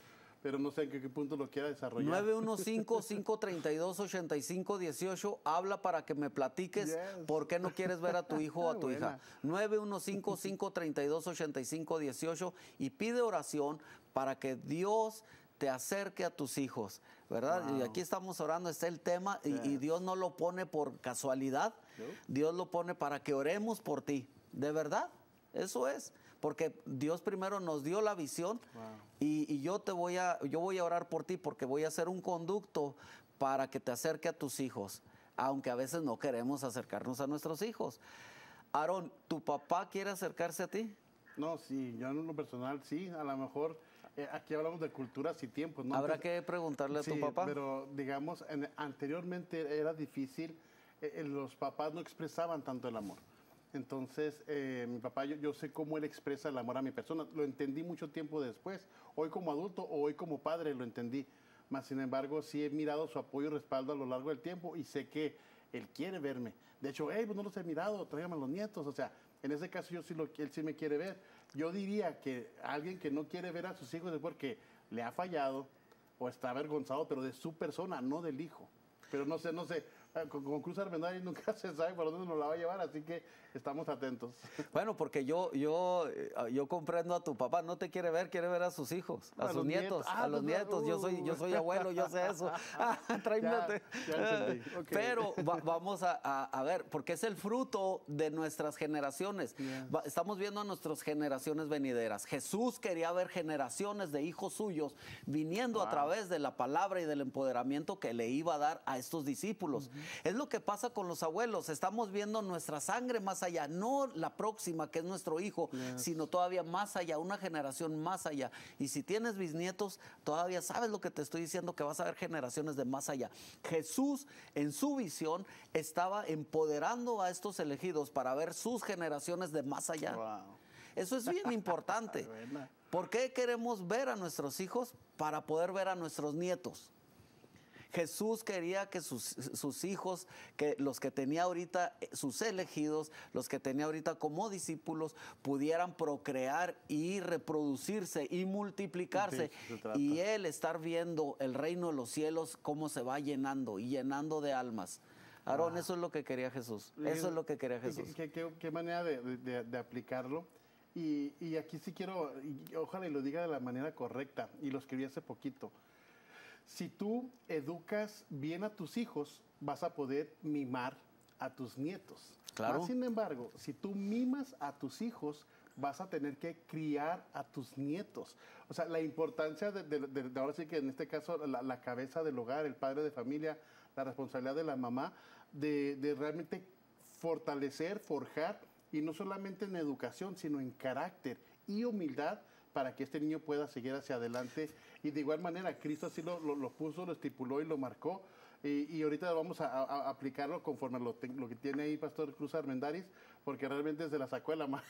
Pero no sé en qué, punto lo quiera desarrollar. 915-532-8518. Habla para que me platiques por qué no quieres ver a tu hijo o a ah, tu hija. 915-532-8518. Y pide oración para que Dios te acerque a tus hijos, ¿verdad? Y aquí estamos orando, está el tema y, Dios no lo pone por casualidad, Dios lo pone para que oremos por ti, ¿de verdad? Eso es, porque Dios primero nos dio la visión y, yo te voy a, yo voy a orar por ti porque voy a hacer un conducto para que te acerque a tus hijos, aunque a veces no queremos acercarnos a nuestros hijos. Aarón, ¿tu papá quiere acercarse a ti? No, sí, yo en lo personal sí, a lo mejor eh, aquí hablamos de culturas y tiempos. ¿no? Habrá que preguntarle a tu papá. Pero digamos, anteriormente era difícil, eh, eh, los papás no expresaban tanto el amor. Entonces, eh, mi papá, yo, sé cómo él expresa el amor a mi persona. Lo entendí mucho tiempo después. Hoy como adulto o hoy como padre lo entendí. Mas, sin embargo, sí he mirado su apoyo y respaldo a lo largo del tiempo y sé que él quiere verme. De hecho, hey, pues no los he mirado, tráigame a los nietos. O sea, en ese caso yo sí lo, él sí me quiere ver. Yo diría que alguien que no quiere ver a sus hijos es porque le ha fallado o está avergonzado, pero de su persona, no del hijo. Pero no sé, no sé. Ah, con, Cruz Armendáriz nunca se sabe para dónde nos la va a llevar, así que estamos atentos. Bueno, porque yo, yo, eh, yo comprendo a tu papá, no te quiere ver, quiere ver a sus hijos, a, sus nietos, ah, a los nietos. Yo soy, yo soy abuelo, yo sé eso. Ah, Pero vamos a, a, ver, porque es el fruto de nuestras generaciones. estamos viendo a nuestras generaciones venideras. Jesús quería ver generaciones de hijos suyos viniendo a través de la palabra y del empoderamiento que le iba a dar a estos discípulos. Es lo que pasa con los abuelos, estamos viendo nuestra sangre más allá, no la próxima que es nuestro hijo, sino todavía más allá, una generación más allá. Y si tienes bisnietos, todavía sabes lo que te estoy diciendo, que vas a ver generaciones de más allá. Jesús, en su visión, estaba empoderando a estos elegidos para ver sus generaciones de más allá. Eso es bien importante. ¿Por qué queremos ver a nuestros hijos? Para poder ver a nuestros nietos. Jesús quería que sus, hijos, que los que tenía ahorita, eh, sus elegidos, los que tenía ahorita como discípulos, pudieran procrear y reproducirse y multiplicarse. y él estar viendo el reino de los cielos, cómo se va llenando y llenando de almas. Aarón, eso es lo que quería Jesús. Eso es lo que quería Jesús. Qué, manera de, aplicarlo. Y, aquí sí quiero, ojalá y lo diga de la manera correcta, y lo escribí hace poquito. Si tú educas bien a tus hijos, vas a poder mimar a tus nietos. Claro. sin embargo, si tú mimas a tus hijos, vas a tener que criar a tus nietos. O sea, la importancia de, ahora sí que en este caso la, cabeza del hogar, el padre de familia, la responsabilidad de la mamá, de realmente fortalecer, forjar, y no solamente en educación, sino en carácter y humildad para que este niño pueda seguir hacia adelante. Y de igual manera, Cristo así lo, puso, lo estipuló y lo marcó. Y, y ahorita vamos a, aplicarlo conforme lo, lo, que tiene ahí Pastor Cruz Armendaris, porque realmente es de la manga.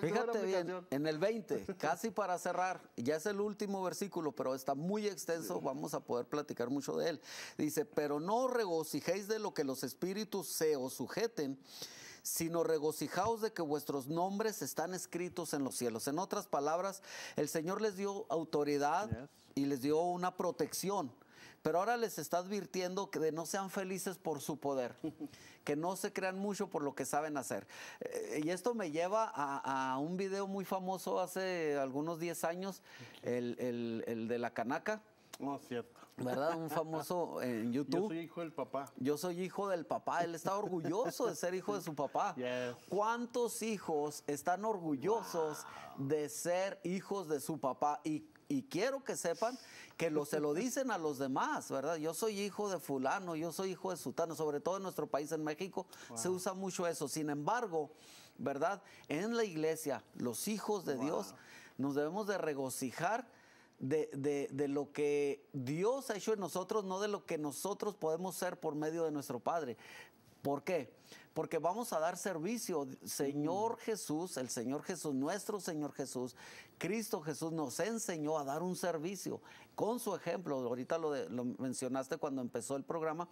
Fíjate bien, en el 20, casi para cerrar, ya es el último versículo, pero está muy extenso, vamos a poder platicar mucho de él. Dice, pero no regocijéis de lo que los espíritus se os sujeten sino regocijaos de que vuestros nombres están escritos en los cielos. En otras palabras, el Señor les dio autoridad y les dio una protección. Pero ahora les está advirtiendo que no sean felices por su poder, que no se crean mucho por lo que saben hacer. Eh, y esto me lleva a, un video muy famoso hace algunos 10 años, el, el de la canaca. No, oh, cierto. ¿verdad? Un famoso eh, en YouTube. Yo soy hijo del papá. Yo soy hijo del papá. Él está orgulloso de ser hijo de su papá. ¿Cuántos hijos están orgullosos de ser hijos de su papá? Y, quiero que sepan que lo, se lo dicen a los demás, ¿verdad? Yo soy hijo de fulano, yo soy hijo de sutano, sobre todo en nuestro país, en México, se usa mucho eso. Sin embargo, ¿verdad? En la iglesia, los hijos de Dios, nos debemos de regocijar de, lo que Dios ha hecho en nosotros, no de lo que nosotros podemos ser por medio de nuestro Padre. ¿Por qué? Porque vamos a dar servicio. Señor mm. Jesús, el Señor Jesús, nuestro Señor Jesús, Cristo Jesús nos enseñó a dar un servicio con su ejemplo. Ahorita lo, mencionaste cuando empezó el programa.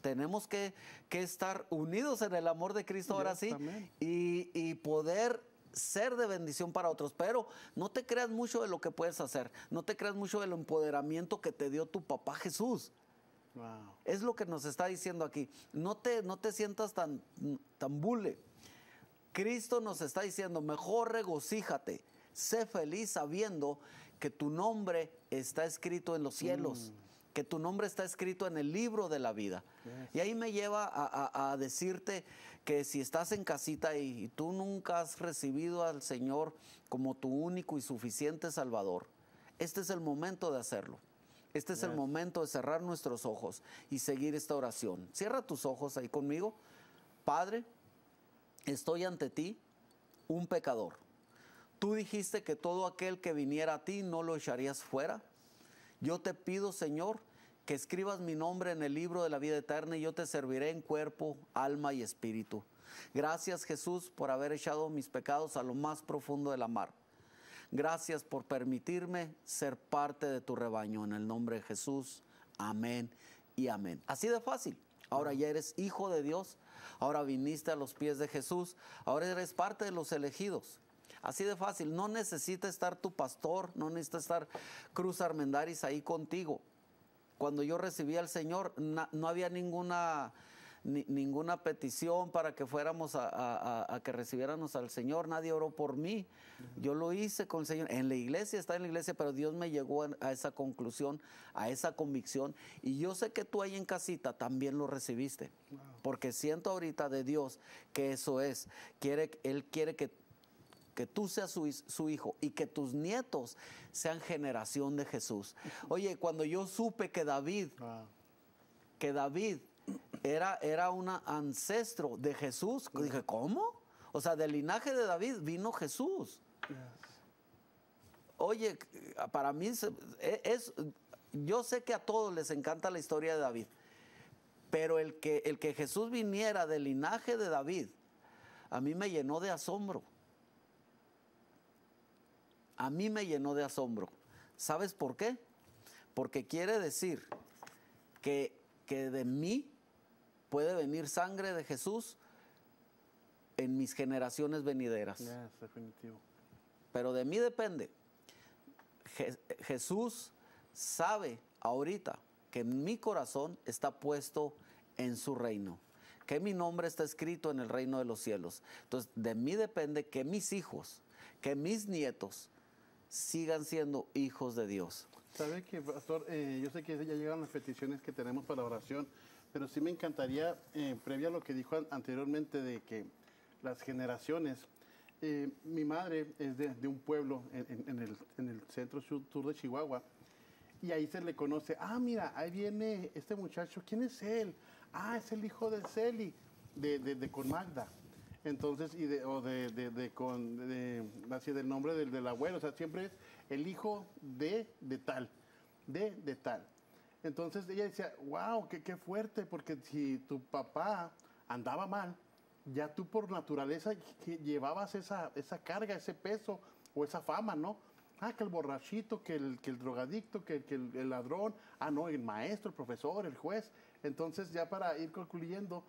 Tenemos que, estar unidos en el amor de Cristo ahora sí y, y poder ser de bendición para otros, pero no te creas mucho de lo que puedes hacer, no te creas mucho del empoderamiento que te dio tu papá Jesús. Es lo que nos está diciendo aquí. No te, no te sientas tan, tan bule. Cristo nos está diciendo, mejor regocíjate, sé feliz sabiendo que tu nombre está escrito en los cielos. Mm que tu nombre está escrito en el libro de la vida. Y ahí me lleva a, decirte que si estás en casita y, tú nunca has recibido al Señor como tu único y suficiente Salvador, este es el momento de hacerlo. Este es el momento de cerrar nuestros ojos y seguir esta oración. Cierra tus ojos ahí conmigo. Padre, estoy ante ti, un pecador. Tú dijiste que todo aquel que viniera a ti no lo echarías fuera yo te pido, Señor, que escribas mi nombre en el libro de la vida eterna y yo te serviré en cuerpo, alma y espíritu. Gracias Jesús por haber echado mis pecados a lo más profundo de la mar. Gracias por permitirme ser parte de tu rebaño. En el nombre de Jesús, amén y amén. Así de fácil. Ahora ya eres hijo de Dios, ahora viniste a los pies de Jesús, ahora eres parte de los elegidos. Así de fácil, no necesita estar tu pastor, no necesita estar Cruz Armendaris ahí contigo. Cuando yo recibí al Señor, no, había ninguna... ninguna petición para que fuéramos a, que recibiéramos al Señor, nadie oró por mí. Yo lo hice con el Señor. En la iglesia, está en la iglesia, pero Dios me llegó a esa conclusión, a esa convicción. Y yo sé que tú ahí en casita también lo recibiste. Porque siento ahorita de Dios que eso es. Quiere, él quiere que que tú seas su, hijo y que tus nietos sean generación de Jesús. Oye, cuando yo supe que David, ah. que David era, era un ancestro de Jesús, dije, ¿cómo? O sea, del linaje de David vino Jesús. Oye, para mí e, es, yo sé que a todos les encanta la historia de David, pero el que, el que Jesús viniera del linaje de David, a mí me llenó de asombro a mí me llenó de asombro. ¿Sabes por qué? Porque quiere decir que, que de mí puede venir sangre de Jesús en mis generaciones venideras. Pero de mí depende. Jesús sabe ahorita que mi corazón está puesto en su reino, que mi nombre está escrito en el reino de los cielos. Entonces, de mí depende que mis hijos, que mis nietos, sigan siendo hijos de Dios. ¿Sabe que, pastor? Eh, yo sé que ya llegan las peticiones que tenemos para oración, pero sí me encantaría, eh, previa a lo que dijo anteriormente de que las generaciones, eh, mi madre es de, un pueblo en, el, centro sur de Chihuahua, y ahí se le conoce, ah, mira, ahí viene este muchacho, ¿quién es él? Ah, es el hijo de Celi, de, de, de Con entonces, y de, o de, de con, así del nombre del, abuelo, o sea, siempre es el hijo de, de tal, de, de tal. Entonces ella decía, wow, qué, fuerte, porque si tu papá andaba mal, ya tú por naturaleza llevabas esa, esa carga, ese peso o esa fama, ¿no? Ah, que el borrachito, que el, que el drogadicto, que, que el, ladrón, ah, no, el maestro, el profesor, el juez. Entonces, ya para ir concluyendo,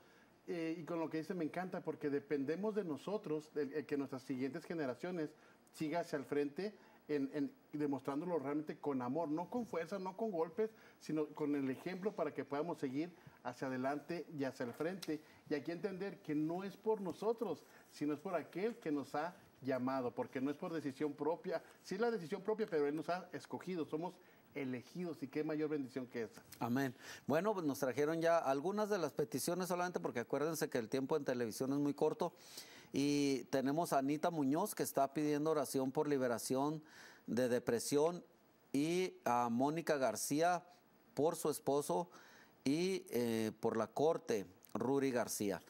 eh, y con lo que dice me encanta porque dependemos de nosotros, de, que nuestras siguientes generaciones sigan hacia el frente en, demostrándolo realmente con amor, no con fuerza, no con golpes, sino con el ejemplo para que podamos seguir hacia adelante y hacia el frente. Y aquí entender que no es por nosotros, sino es por aquel que nos ha llamado, porque no es por decisión propia, sí es la decisión propia, pero Él nos ha escogido, somos elegidos y qué mayor bendición que esa. Amén. Bueno, pues nos trajeron ya algunas de las peticiones solamente porque acuérdense que el tiempo en televisión es muy corto y tenemos a Anita Muñoz que está pidiendo oración por liberación de depresión y a Mónica García por su esposo y eh, por la corte, Ruri García.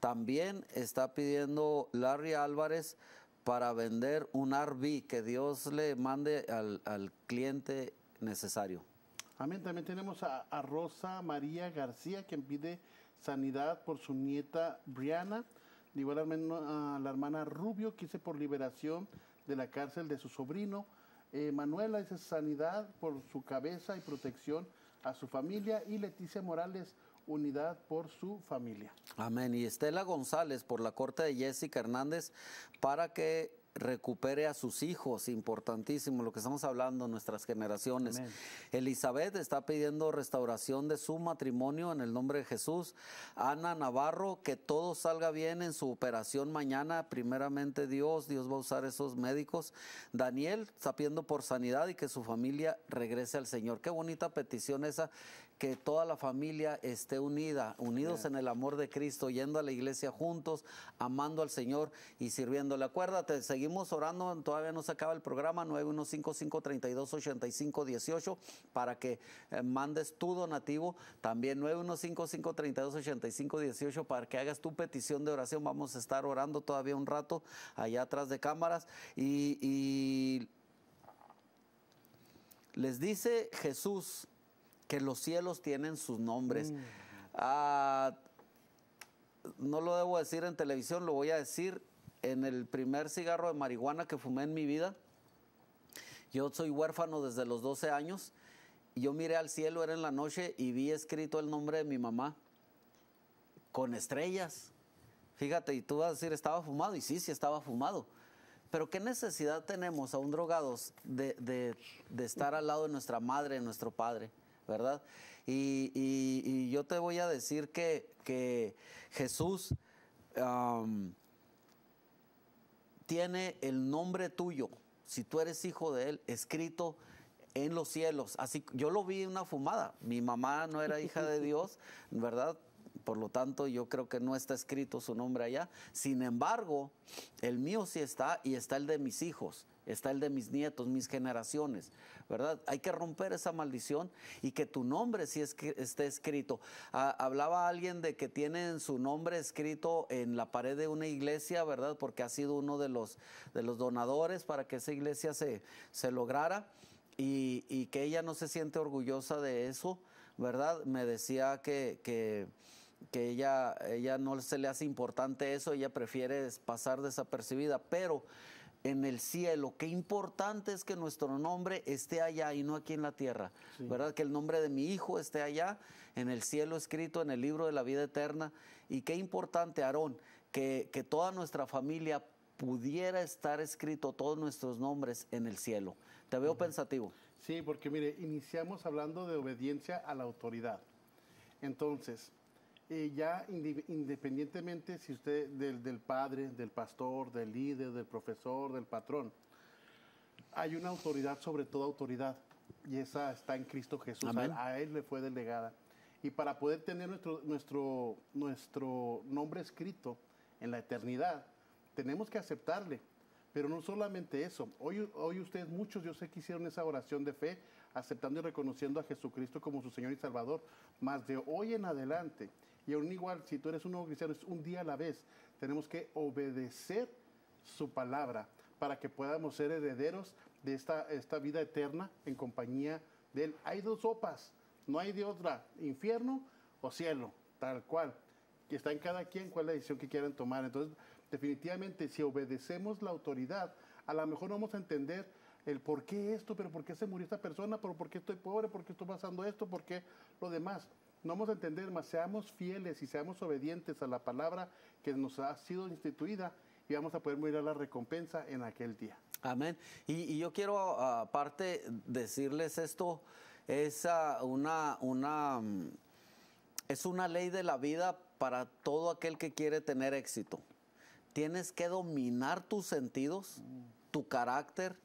También está pidiendo Larry Álvarez para vender un RV, que Dios le mande al cliente necesario. Amén. También tenemos a, Rosa María García, quien pide sanidad por su nieta Briana. Igual a la hermana Rubio, que dice por liberación de la cárcel de su sobrino. Eh, Manuela dice sanidad por su cabeza y protección a su familia. Y Leticia Morales, unidad por su familia. Amén. Y Estela González por la corte de Jessica Hernández para que recupere a sus hijos, importantísimo lo que estamos hablando, nuestras generaciones. Elizabeth está pidiendo restauración de su matrimonio en el nombre de Jesús. Ana Navarro, que todo salga bien en su operación mañana, primeramente Dios, Dios va a usar esos médicos. Daniel está pidiendo por sanidad y que su familia regrese al Señor. Qué bonita petición esa que toda la familia esté unida, unidos en el amor de Cristo, yendo a la iglesia juntos, amando al Señor y sirviéndole. Acuérdate, seguimos orando, todavía no se acaba el programa, 915-532-8518, para que eh, mandes tu donativo, también 915-532-8518, para que hagas tu petición de oración. Vamos a estar orando todavía un rato allá atrás de cámaras y, y les dice Jesús, que los cielos tienen sus nombres. Mm. Ah, no lo debo decir en televisión, lo voy a decir en el primer cigarro de marihuana que fumé en mi vida. Yo soy huérfano desde los 12 años. Yo miré al cielo, era en la noche, y vi escrito el nombre de mi mamá con estrellas. Fíjate, y tú vas a decir, estaba fumado, y sí, sí estaba fumado. Pero ¿qué necesidad tenemos a un de, de, estar al lado de nuestra madre, de nuestro padre? ¿verdad? Y, yo te voy a decir que, Jesús tiene el nombre tuyo, si tú eres hijo de Él, escrito en los cielos. Así yo lo vi en una fumada. Mi mamá no era hija de Dios, ¿verdad? Por lo tanto, yo creo que no está escrito su nombre allá. Sin embargo, el mío sí está y está el de mis hijos está el de mis nietos, mis generaciones, ¿verdad? Hay que romper esa maldición y que tu nombre sí es que esté escrito. Ah, hablaba alguien de que tienen su nombre escrito en la pared de una iglesia, ¿verdad? Porque ha sido uno de los, de los donadores para que esa iglesia se, se lograra. Y, que ella no se siente orgullosa de eso, ¿verdad? Me decía que, que, ella, ella no se le hace importante eso, ella prefiere pasar desapercibida, pero en el cielo. Qué importante es que nuestro nombre esté allá y no aquí en la tierra. ¿Verdad? Que el nombre de mi hijo esté allá, en el cielo escrito, en el libro de la vida eterna. Y qué importante, Aarón, que, que toda nuestra familia pudiera estar escrito todos nuestros nombres en el cielo. Te veo pensativo. Sí, porque mire, iniciamos hablando de obediencia a la autoridad. Entonces, eh, ya independientemente si usted del, padre, del pastor, del líder, del profesor, del patrón, hay una autoridad sobre toda autoridad y esa está en Cristo Jesús. A, Él le fue delegada. Y para poder tener nuestro, nuestro, nuestro nombre escrito en la eternidad, tenemos que aceptarle. Pero no solamente eso, hoy, hoy ustedes muchos yo sé que hicieron esa oración de fe aceptando y reconociendo a Jesucristo como su Señor y Salvador, Más de hoy en adelante y aún igual, si tú eres un nuevo cristiano, es un día a la vez. Tenemos que obedecer su palabra para que podamos ser herederos de esta, esta vida eterna en compañía de Él. Hay dos sopas, no hay de otra, infierno o cielo, tal cual. Que está en cada quien cuál es la decisión que quieran tomar. Entonces, definitivamente, si obedecemos la autoridad, a lo mejor vamos a entender el por qué esto, pero por qué se murió esta persona, pero por qué estoy pobre, por qué estoy pasando esto, por qué lo demás. No vamos a entender, más seamos fieles y seamos obedientes a la palabra que nos ha sido instituida y vamos a poder a la recompensa en aquel día. Amén. Y, yo quiero ah, aparte decirles esto, es ah, una, una, mm, es una ley de la vida para todo aquel que quiere tener éxito. Tienes que dominar tus sentidos, mm. tu carácter,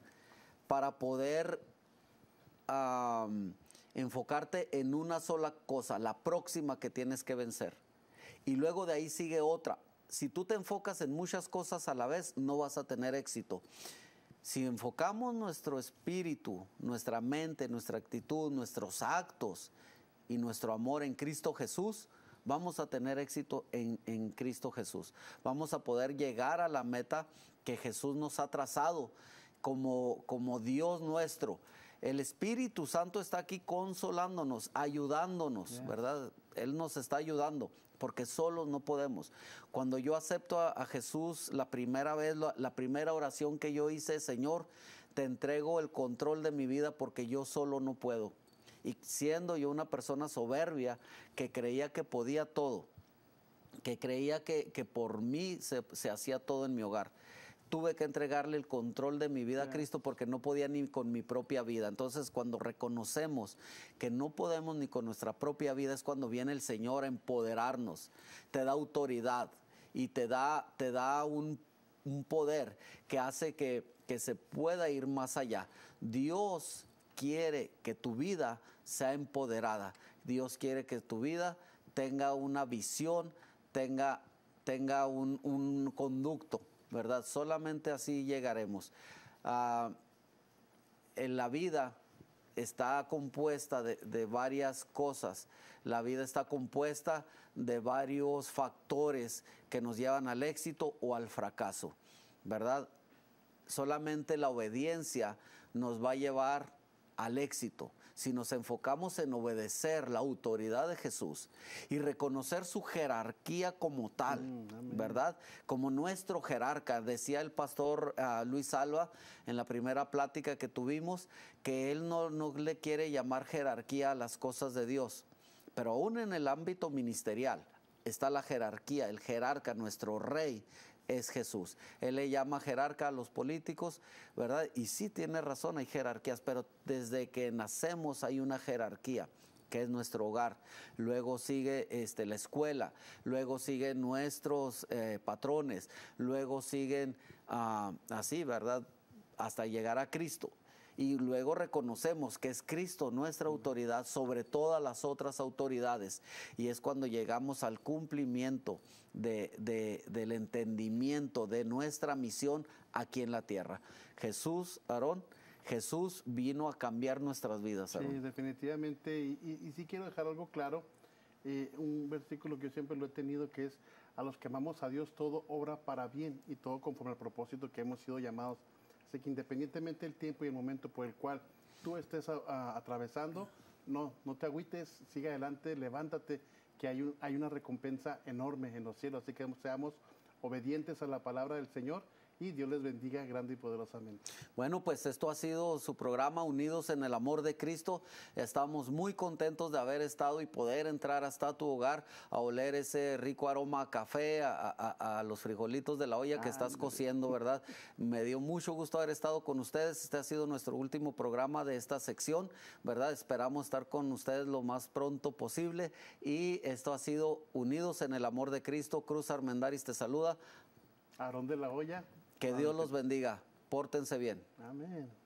para poder ah, mm, enfocarte en una sola cosa, la próxima que tienes que vencer. Y luego de ahí sigue otra. Si tú te enfocas en muchas cosas a la vez, no vas a tener éxito. Si enfocamos nuestro espíritu, nuestra mente, nuestra actitud, nuestros actos y nuestro amor en Cristo Jesús, vamos a tener éxito en, Cristo Jesús. Vamos a poder llegar a la meta que Jesús nos ha trazado como Dios nuestro. El Espíritu Santo está aquí consolándonos, ayudándonos, ¿verdad? Él nos está ayudando porque solos no podemos. Cuando yo acepto a, Jesús, la primera vez, la, primera oración que yo hice, Señor, te entrego el control de mi vida porque yo solo no puedo. Y siendo yo una persona soberbia que creía que podía todo, que creía que, por mí se hacía todo en mi hogar tuve que entregarle el control de mi vida a Cristo porque no podía ni con mi propia vida. Entonces, cuando reconocemos que no podemos ni con nuestra propia vida, es cuando viene el Señor a empoderarnos, te da autoridad y te da, te da un, poder que hace que, se pueda ir más allá. Dios quiere que tu vida sea empoderada. Dios quiere que tu vida tenga una visión, tenga, tenga un, un conducto ¿verdad? Solamente así llegaremos. Ah, en la vida está compuesta de, de, varias cosas. La vida está compuesta de varios factores que nos llevan al éxito o al fracaso, ¿verdad? Solamente la obediencia nos va a llevar al éxito si nos enfocamos en obedecer la autoridad de Jesús y reconocer su jerarquía como tal, mm, ¿verdad? Como nuestro jerarca. Decía el pastor ah, Luis Alba en la primera plática que tuvimos que él no, no le quiere llamar jerarquía a las cosas de Dios, pero aún en el ámbito ministerial está la jerarquía, el jerarca, nuestro rey, es Jesús. Él le llama jerarca a los políticos, ¿verdad? Y sí tiene razón, hay jerarquías, pero desde que nacemos hay una jerarquía que es nuestro hogar, luego sigue este, la escuela, luego siguen nuestros eh, patrones, luego siguen ah, así, ¿verdad? Hasta llegar a Cristo y luego reconocemos que es Cristo nuestra autoridad sobre todas las otras autoridades. Y es cuando llegamos al cumplimiento de, del entendimiento de nuestra misión aquí en la tierra. Jesús, Aarón. Jesús vino a cambiar nuestras vidas. Sí, definitivamente. Y, si sí quiero dejar algo claro, eh, un versículo que yo siempre lo he tenido, que es, a los que amamos a Dios todo obra para bien y todo conforme al propósito que hemos sido llamados que independientemente del tiempo y el momento por el cual tú estés atravesando, no, no te agüites, sigue adelante, levántate, que hay, hay una recompensa enorme en los cielos. Así que seamos obedientes a la palabra del Señor y Dios les bendiga grande y poderosamente. Bueno, pues esto ha sido su programa Unidos en el Amor de Cristo. Estamos muy contentos de haber estado y poder entrar hasta tu hogar a oler ese rico aroma a café, a, los frijolitos de la olla que estás cociendo, ¿verdad? Me dio mucho gusto haber estado con ustedes. Este ha sido nuestro último programa de esta sección, ¿verdad? Esperamos estar con ustedes lo más pronto posible. Y esto ha sido Unidos en el Amor de Cristo. Cruz Armendaris te saluda. Aarón de la Olla. Que Dios los bendiga. Pórtense bien. Amén.